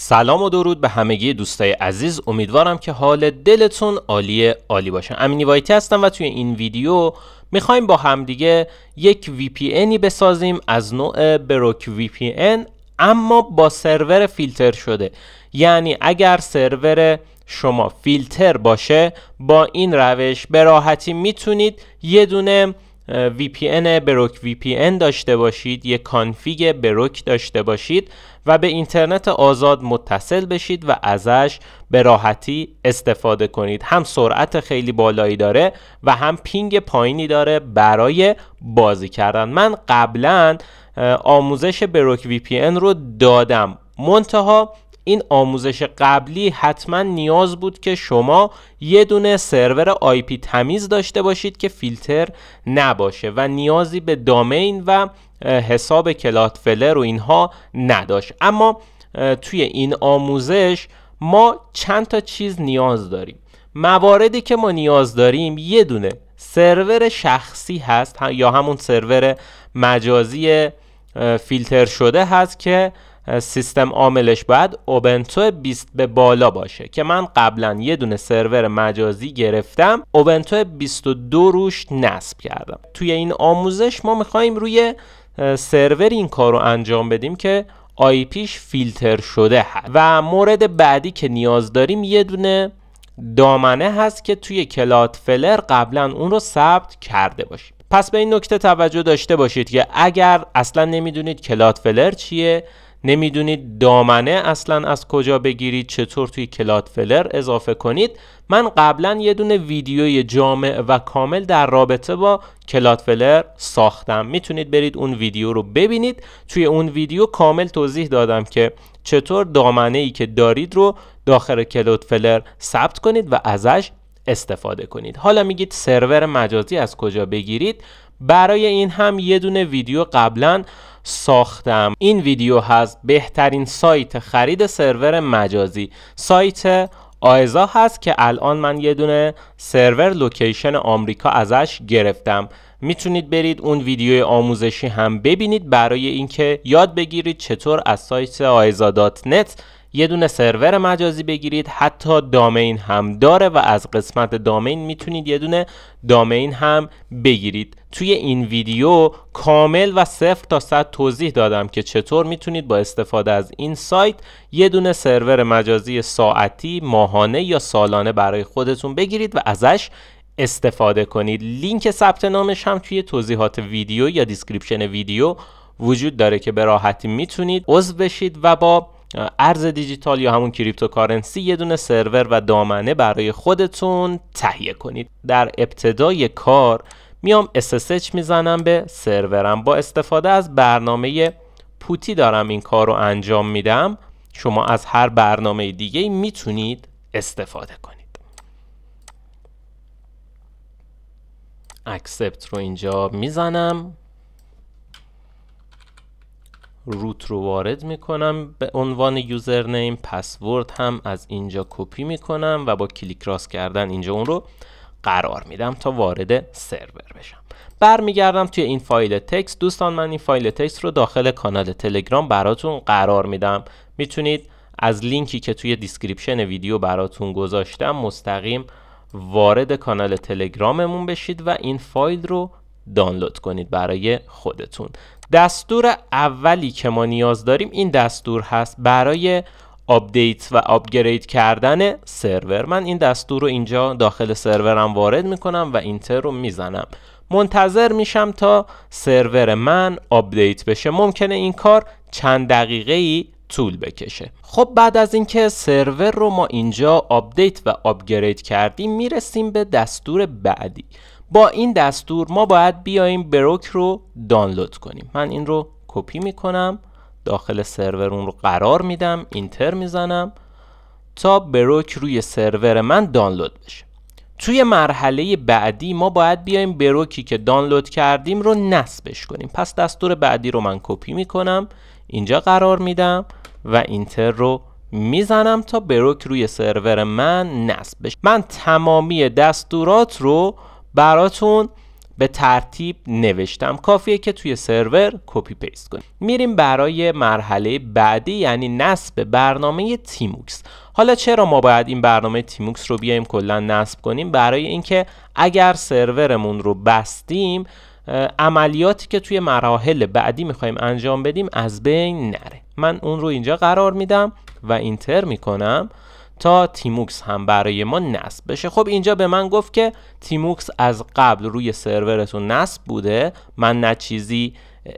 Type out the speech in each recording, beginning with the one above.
سلام و درود به همگی دوستای عزیز امیدوارم که حال دلتون عالی عالی باشه امینی وایتی هستم و توی این ویدیو میخوایم با همدیگه یک وی پی اینی بسازیم از نوع بروک وی پی این اما با سرور فیلتر شده یعنی اگر سرور شما فیلتر باشه با این روش به راحتی میتونید یه دونه VPN بروک VPN داشته باشید یک کانفیگ بروک داشته باشید و به اینترنت آزاد متصل بشید و ازش به راحتی استفاده کنید هم سرعت خیلی بالایی داره و هم پینگ پایینی داره برای بازی کردن من قبلا آموزش بروک VPN رو دادم منتها این آموزش قبلی حتما نیاز بود که شما یه دونه سرور آیپی تمیز داشته باشید که فیلتر نباشه و نیازی به دامین و حساب فلر و اینها نداشت اما توی این آموزش ما چند تا چیز نیاز داریم مواردی که ما نیاز داریم یه دونه سرور شخصی هست یا همون سرور مجازی فیلتر شده هست که سیستم عاملش باید اوبنتو 20 به بالا باشه که من قبلا یه دونه سرور مجازی گرفتم اوبنتو 22 روش نصب کردم توی این آموزش ما میخوایم روی سرور این کار رو انجام بدیم که آی فیلتر شده هست و مورد بعدی که نیاز داریم یه دونه دامنه هست که توی کلاتفلر فلر قبلا اون رو ثبت کرده باشیم پس به این نکته توجه داشته باشید که اگر اصلا نمیدونید کلات فلر چیه نمیدونید دامنه اصلا از کجا بگیرید چطور توی کلاتفلر فلر اضافه کنید من قبلا یه دونه ویدیوی جامع و کامل در رابطه با کلاتفلر فلر ساختم میتونید برید اون ویدیو رو ببینید توی اون ویدیو کامل توضیح دادم که چطور دامنه ای که دارید رو داخل کلات فلر ثبت کنید و ازش استفاده کنید حالا میگید سرور مجازی از کجا بگیرید برای این هم یه دونه ویدیو قبلا ساختم این ویدیو هست بهترین سایت خرید سرور مجازی سایت آیزا هست که الان من یه دونه سرور لوکیشن آمریکا ازش گرفتم میتونید برید اون ویدیو آموزشی هم ببینید برای اینکه یاد بگیرید چطور از سایت نت یه دونه سرور مجازی بگیرید حتی دامین هم داره و از قسمت دامین میتونید یه دونه دامین هم بگیرید توی این ویدیو کامل و صفر تا صد توضیح دادم که چطور میتونید با استفاده از این سایت یه دونه سرور مجازی ساعتی، ماهانه یا سالانه برای خودتون بگیرید و ازش استفاده کنید لینک ثبت نامش هم توی توضیحات ویدیو یا دیسکریپشن ویدیو وجود داره که به راحتی میتونید عضو بشید و با ارز دیجیتال یا همون کریپتوکارنسی یه دونه سرور و دامنه برای خودتون تهیه کنید در ابتدای کار میام SSH میزنم به سرورم با استفاده از برنامه پوتی دارم این کار رو انجام میدم شما از هر برنامه دیگه میتونید استفاده کنید اکسپت رو اینجا میزنم روت رو وارد میکنم به عنوان یوزرنیم پسورد هم از اینجا کپی میکنم و با کلیک راست کردن اینجا اون رو قرار میدم تا وارد سرور بشم برمیگردم توی این فایل تکست دوستان من این فایل تکست رو داخل کانال تلگرام براتون قرار میدم میتونید از لینکی که توی دیسکریپشن ویدیو براتون گذاشتم مستقیم وارد کانال تلگراممون بشید و این فایل رو دانلود کنید برای خودتون دستور اولی که ما نیاز داریم این دستور هست برای آپدیت و آپگرید کردن سرور من این دستور رو اینجا داخل سرورم وارد میکنم و اینتر رو میزنم منتظر میشم تا سرور من آپدیت بشه ممکنه این کار چند دقیقه ای طول بکشه خب بعد از اینکه سرور رو ما اینجا آپدیت و آپگرید کردیم میرسیم به دستور بعدی با این دستور ما باید بیایم بروک رو دانلود کنیم من این رو کپی میکنم داخل سرور رو قرار میدم اینتر میزنم تا بروک روی سرور من دانلود بشه توی مرحله بعدی ما باید بیایم بروکی که دانلود کردیم رو نصبش کنیم پس دستور بعدی رو من کپی میکنم اینجا قرار میدم و اینتر رو میزنم تا بروک روی سرور من نصب بشه من تمامی دستورات رو براتون به ترتیب نوشتم کافیه که توی سرور کپی پیست کنیم میریم برای مرحله بعدی یعنی نصب برنامه تیموکس حالا چرا ما باید این برنامه تیموکس رو بیایم کلا نصب کنیم برای اینکه اگر سرورمون رو بستیم عملیاتی که توی مراحل بعدی میخوایم انجام بدیم از بین نره من اون رو اینجا قرار میدم و اینتر میکنم تا تیموکس هم برای ما نصب بشه خب اینجا به من گفت که تیموکس از قبل روی سرورتون نصب بوده من نه چیزی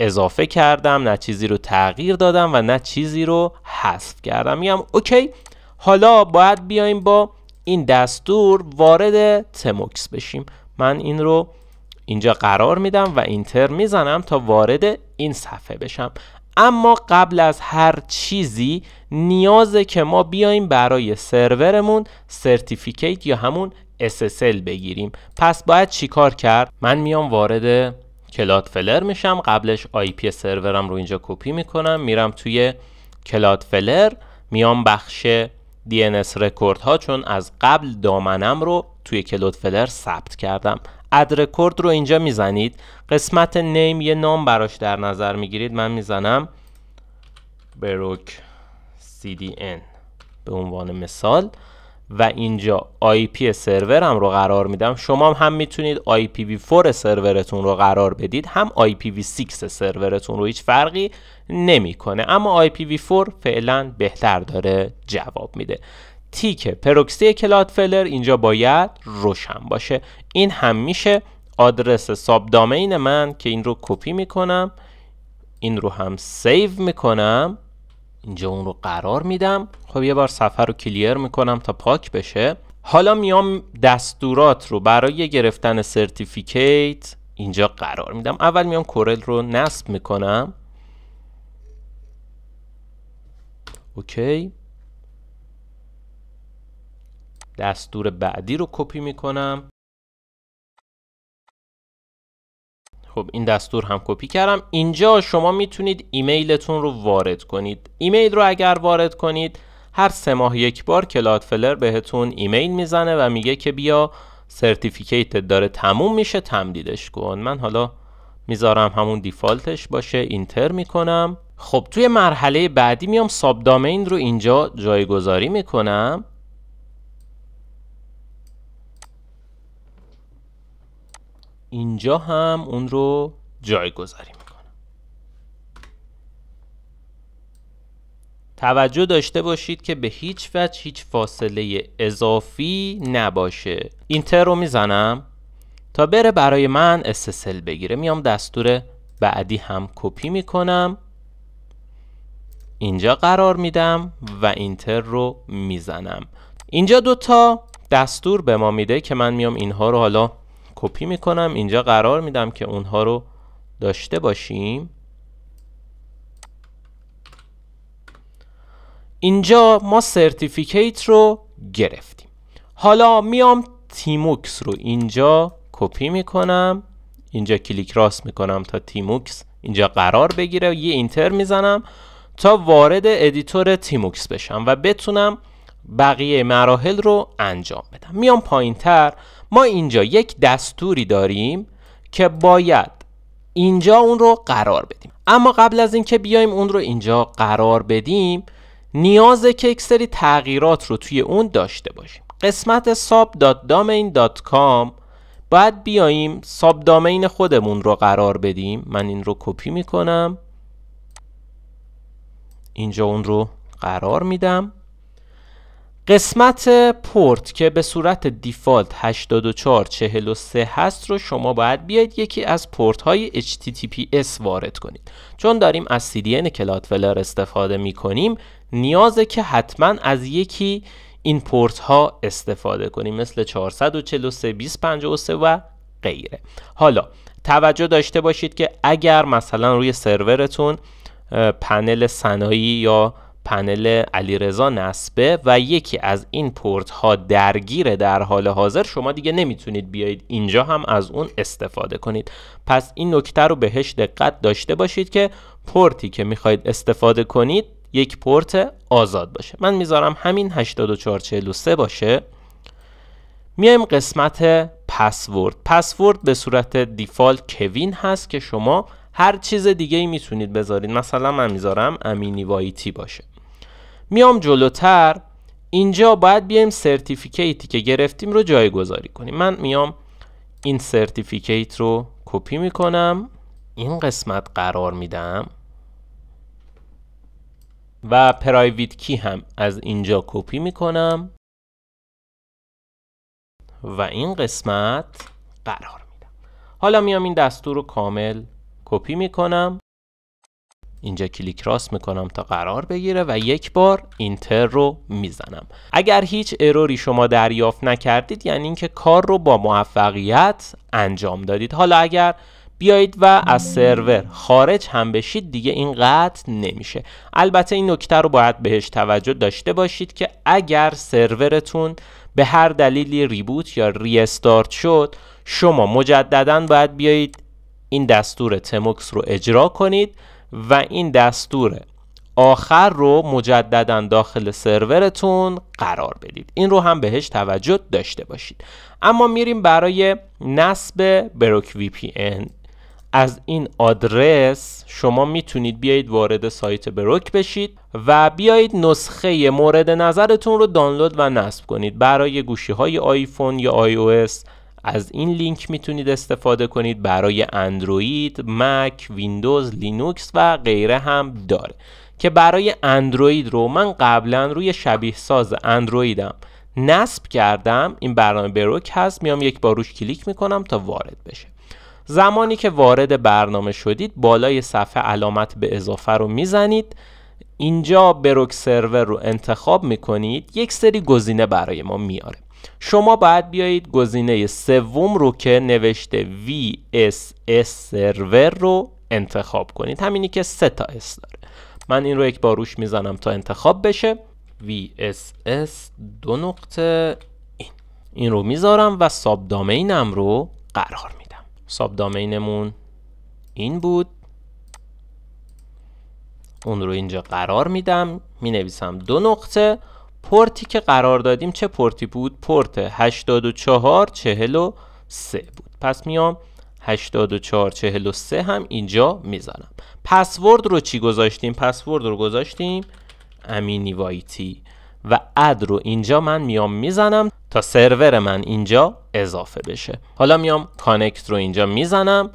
اضافه کردم نه چیزی رو تغییر دادم و نه چیزی رو حذف کردم میگم اوکی حالا باید بیایم با این دستور وارد تموکس بشیم من این رو اینجا قرار میدم و اینتر میزنم تا وارد این صفحه بشم اما قبل از هر چیزی نیازه که ما بیایم برای سرورمون سرتیفیکیت یا همون SSL بگیریم پس باید چیکار کرد من میام وارد کلاد فلر میشم قبلش IP سرورم رو اینجا کپی میکنم میرم توی کلاد فلر میام بخش DNS رکورد ها چون از قبل دامنم رو توی کلاد فلر ثبت کردم اد رکورد رو اینجا میزنید قسمت نیم یه نام براش در نظر میگیرید من میزنم بروک CDN به عنوان مثال و اینجا IP سرورم رو قرار میدم شما هم میتونید وی 4 سرورتون رو قرار بدید هم وی 6 سرورتون رو هیچ فرقی نمیکنه اما وی 4 فعلا بهتر داره جواب میده تیک پروکسی کلاد فلر اینجا باید روشن باشه این هم میشه آدرس ساب دامین من که این رو کپی میکنم این رو هم سیو میکنم اینجا اون رو قرار میدم خب یه بار سفر رو کلیر میکنم تا پاک بشه حالا میام دستورات رو برای گرفتن سرتیفیکیت اینجا قرار میدم اول میام کورل رو نصب میکنم اوکی دستور بعدی رو کپی میکنم خب این دستور هم کپی کردم اینجا شما میتونید ایمیلتون رو وارد کنید ایمیل رو اگر وارد کنید هر سه ماه یک بار کلاد فلر بهتون ایمیل میزنه و میگه که بیا سرتیفیکیت داره تموم میشه تمدیدش کن من حالا میذارم همون دیفالتش باشه اینتر میکنم خب توی مرحله بعدی میام ساب دامین رو اینجا جایگذاری میکنم اینجا هم اون رو جایگذاری میکنم توجه داشته باشید که به هیچ وجه هیچ فاصله اضافی نباشه اینتر رو میزنم تا بره برای من SSL بگیره میام دستور بعدی هم کپی میکنم اینجا قرار میدم و اینتر رو میزنم اینجا دوتا دستور به ما میده که من میام اینها رو حالا کپی میکنم اینجا قرار میدم که اونها رو داشته باشیم اینجا ما سرتیفیکیت رو گرفتیم حالا میام تیموکس رو اینجا کپی میکنم اینجا کلیک راست میکنم تا تیموکس اینجا قرار بگیره یه اینتر میزنم تا وارد ادیتور تیموکس بشم و بتونم بقیه مراحل رو انجام بدم میام پایین تر ما اینجا یک دستوری داریم که باید اینجا اون رو قرار بدیم اما قبل از اینکه بیایم اون رو اینجا قرار بدیم نیازه که یک سری تغییرات رو توی اون داشته باشیم قسمت sub.domain.com باید بیاییم ساب دامین خودمون رو قرار بدیم من این رو کپی میکنم اینجا اون رو قرار میدم قسمت پورت که به صورت دیفالت 8443 هست رو شما باید بیاید یکی از پورت های HTTPS وارد کنید چون داریم از CDN کلاتفلر استفاده می کنیم نیازه که حتما از یکی این پورت ها استفاده کنیم مثل 443 253 و غیره حالا توجه داشته باشید که اگر مثلا روی سرورتون پنل صنایع یا پنل علیرضا نسبه و یکی از این پورت ها درگیره در حال حاضر شما دیگه نمیتونید بیایید اینجا هم از اون استفاده کنید پس این نکته رو بهش دقت داشته باشید که پورتی که میخواید استفاده کنید یک پورت آزاد باشه من میذارم همین 8443 باشه میایم قسمت پسورد پسورد به صورت دیفالت کوین هست که شما هر چیز دیگه ای میتونید بذارید مثلا من میذارم امینی وایتی باشه میام جلوتر اینجا باید بیایم سرتیفیکیتی که گرفتیم رو جایگذاری کنیم من میام این سرتیفیکیت رو کپی میکنم این قسمت قرار میدم و پرایویت کی هم از اینجا کپی میکنم و این قسمت قرار میدم حالا میام این دستور رو کامل کپی میکنم اینجا کلیک راست میکنم تا قرار بگیره و یک بار اینتر رو میزنم اگر هیچ اروری شما دریافت نکردید یعنی اینکه کار رو با موفقیت انجام دادید حالا اگر بیایید و از سرور خارج هم بشید دیگه این قطع نمیشه البته این نکته رو باید بهش توجه داشته باشید که اگر سرورتون به هر دلیلی ریبوت یا ریستارت شد شما مجددا باید بیایید این دستور تموکس رو اجرا کنید و این دستور آخر رو مجددا داخل سرورتون قرار بدید این رو هم بهش توجه داشته باشید اما میریم برای نصب بروک وی پی از این آدرس شما میتونید بیایید وارد سایت بروک بشید و بیایید نسخه مورد نظرتون رو دانلود و نصب کنید برای گوشی های آیفون یا آی او اس از این لینک میتونید استفاده کنید برای اندروید، مک، ویندوز، لینوکس و غیره هم داره که برای اندروید رو من قبلا روی شبیه ساز اندرویدم نصب کردم این برنامه بروک هست میام یک بار روش کلیک میکنم تا وارد بشه زمانی که وارد برنامه شدید بالای صفحه علامت به اضافه رو میزنید اینجا بروک سرور رو انتخاب میکنید یک سری گزینه برای ما میاره شما باید بیایید گزینه سوم رو که نوشته VSS سرور رو انتخاب کنید همینی که سه تا اس داره من این رو یک بار روش میزنم تا انتخاب بشه VSS دو نقطه این این رو میذارم و ساب دامینم رو قرار میدم ساب دامینمون این بود اون رو اینجا قرار میدم مینویسم دو نقطه پورتی که قرار دادیم چه پورتی بود؟ پورت 8443 بود پس میام 8443 هم اینجا میزنم پسورد رو چی گذاشتیم؟ پسورد رو گذاشتیم امینی وایتی و اد رو اینجا من میام میزنم تا سرور من اینجا اضافه بشه حالا میام کانکت رو اینجا میزنم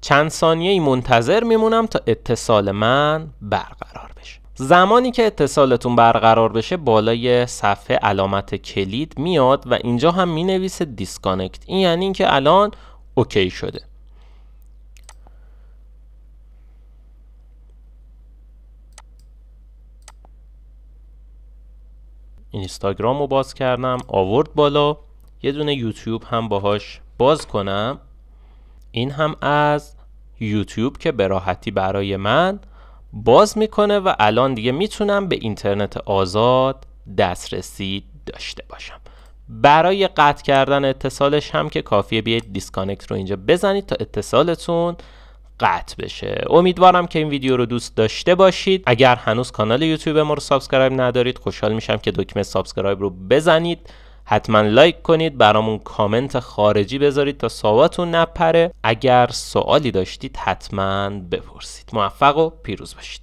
چند ثانیه ای منتظر میمونم تا اتصال من برقرار بشه زمانی که اتصالتون برقرار بشه بالای صفحه علامت کلید میاد و اینجا هم می نویسه دیسکانکت این یعنی اینکه الان اوکی شده اینستاگرام رو باز کردم آورد بالا یه دونه یوتیوب هم باهاش باز کنم این هم از یوتیوب که به راحتی برای من باز میکنه و الان دیگه میتونم به اینترنت آزاد دسترسی داشته باشم برای قطع کردن اتصالش هم که کافیه بیاید دیسکانکت رو اینجا بزنید تا اتصالتون قطع بشه امیدوارم که این ویدیو رو دوست داشته باشید اگر هنوز کانال یوتیوب ما رو سابسکرایب ندارید خوشحال میشم که دکمه سابسکرایب رو بزنید حتما لایک کنید برامون کامنت خارجی بذارید تا سواتون نپره اگر سوالی داشتید حتما بپرسید موفق و پیروز باشید